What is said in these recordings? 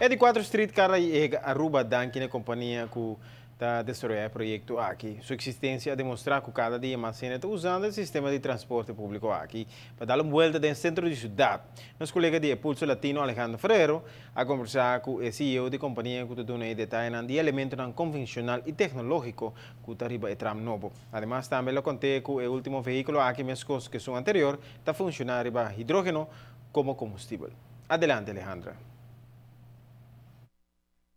E de th street cara chega a Aruba es compañía que está el el proyecto aquí. Su existencia que cada día más gente está usando el sistema de transporte público aquí para dar uma vuelta del centro de ciudad. Nuestro colega de Pulso Latino, Alejandro Ferreiro, a conversar con el CEO la compañía que tiene detalles de elementos convencional y tecnológico que arriba el tram nuevo. Además, también lo conté que el último vehículo aquí que que su anterior, está funcionando arriba hidrógeno como combustible. Adelante, Alejandra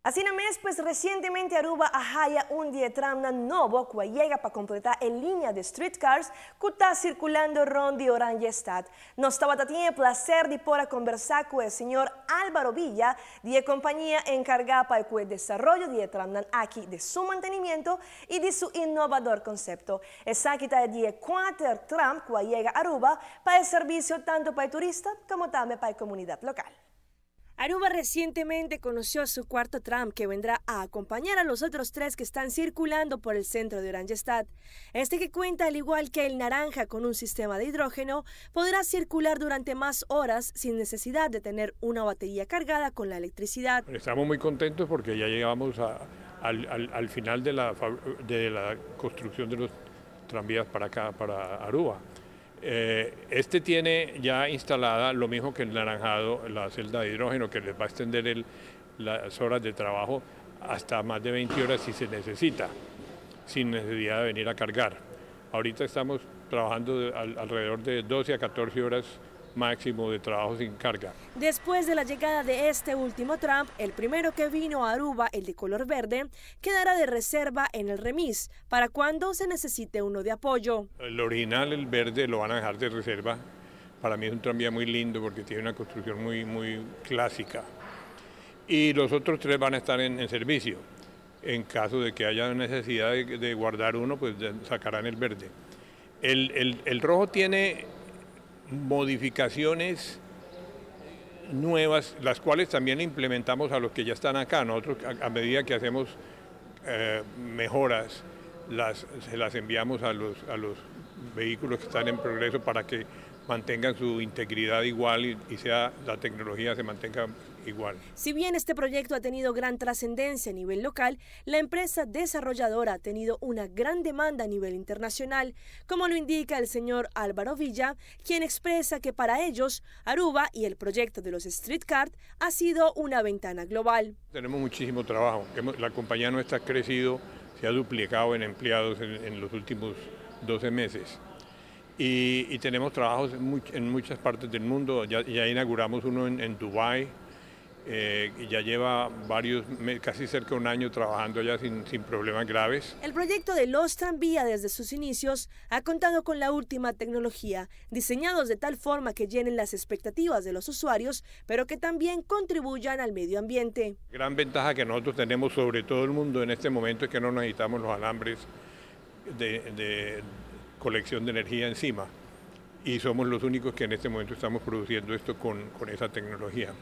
un mes pues recientemente Aruba ha un un na nuevo que llega para completar la línea de streetcars que está circulando rondo Orange Oranjestad. Nos estaba tan el placer de poder conversar con el señor Álvaro Villa, de compañía encargada para el desarrollo de dietram aquí de su mantenimiento y de su innovador concepto. Esa aquí está de 4 tram que llega a Aruba para el servicio tanto para turista como también para la comunidad local. Aruba recientemente conoció su cuarto tram que vendrá a acompañar a los otros tres que están circulando por el centro de Oranjestad. Este que cuenta, al igual que el naranja con un sistema de hidrógeno, podrá circular durante más horas sin necesidad de tener una batería cargada con la electricidad. Estamos muy contentos porque ya llegamos al, final de la, de la construcción de los tranvías para acá, para Aruba. Eh, este tiene ya instalada lo mismo que el naranjado, la celda de hidrógeno que les va a extender las horas de trabajo hasta más de 20 horas si se necesita, sin necesidad de venir a cargar. Ahorita estamos trabajando alrededor de 12 a 14 horas máximo de trabajo sin carga. Después de la llegada de este último Trump, el primero que vino a Aruba, el de color verde, quedará de reserva en el remis para cuando se necesite uno de apoyo. El original, el verde, lo van a dejar de reserva. Para mí es un tranvía muy lindo porque tiene una construcción muy, muy clásica. Y los otros tres van a estar en, servicio. En caso de que haya necesidad de, guardar uno, pues sacarán el verde. el, el, el rojo tiene modificaciones nuevas, las cuales también implementamos a los que ya están acá. Nosotros a, medida que hacemos eh, mejoras, las, se las enviamos a los, a los vehículos que están en progreso para que mantengan su integridad igual y, sea la tecnología se mantenga igual. Si bien este proyecto ha tenido gran trascendencia a nivel local, la empresa desarrolladora ha tenido una gran demanda a nivel internacional, como lo indica el señor Álvaro Villa, quien expresa que para ellos Aruba y el proyecto de los streetcars ha sido una ventana global. Tenemos muchísimo trabajo, la compañía nuestra ha crecido, se ha duplicado en empleados en, los últimos 12 meses. Y, tenemos trabajos en, muchas partes del mundo. Ya, inauguramos uno en, Dubái, eh, ya lleva varios, casi cerca de un año trabajando allá sin, problemas graves. El proyecto de Los tranvías desde sus inicios ha contado con la última tecnología, diseñados de tal forma que llenen las expectativas de los usuarios, pero que también contribuyan al medio ambiente. Gran ventaja que nosotros tenemos sobre todo el mundo en este momento es que no necesitamos los alambres de, colección de energía encima y somos los únicos que en este momento estamos produciendo esto con esa tecnología.